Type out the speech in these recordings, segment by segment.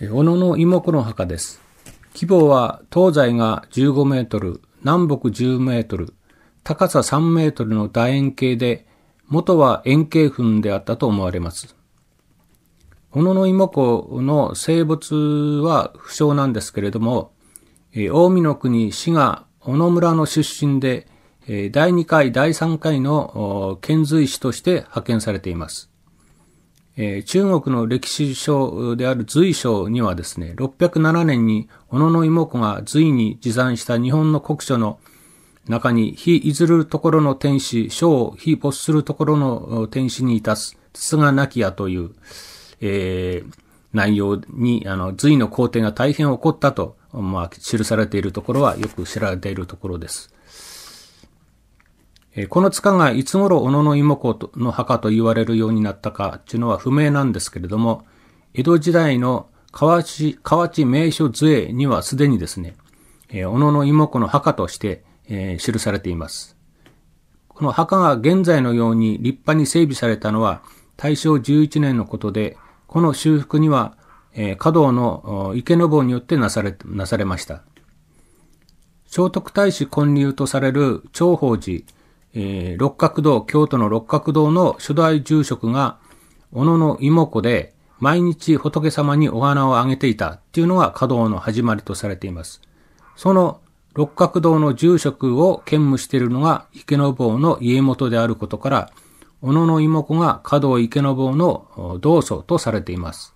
小野の妹の墓です。規模は東西が15メートル、南北10メートル、高さ3メートルの楕円形で、元は円形墳であったと思われます。小野の妹の生物は不詳なんですけれども、え近江の国滋賀小野村の出身で、第2回、第3回の遣隋使として派遣されています。中国の歴史書である隋書にはですね、607年に小野の妹子が隋に持参した日本の国書の中に、非いずるところの天使、書を非没するところの天使にいたす、筒がなきやという、えー、内容に、あの、隋の皇帝が大変起こったと、まあ、記されているところはよく知られているところです。この塚がいつ頃小野の妹子の墓と言われるようになったかというのは不明なんですけれども、江戸時代の河内、河内名所図絵にはすでにですね、小野の妹子の墓として記されています。この墓が現在のように立派に整備されたのは大正11年のことで、この修復には、え華道の池坊によってなされ、なされました。聖徳太子建立とされる長宝寺えー、六角堂、京都の六角堂の初代住職が、小野の妹子で、毎日仏様にお花をあげていたっていうのが稼道の始まりとされています。その六角堂の住職を兼務しているのが池坊の家元であることから、小野の妹子が稼道池坊の同祖とされています。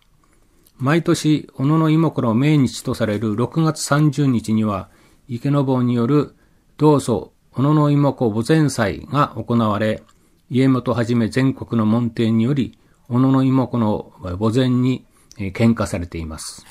毎年、小野の妹子の命日とされる6月30日には、池坊による同祖小野の妹子墓前祭が行われ、家元はじめ全国の門弟により、小野の妹子の墓前に献花されています。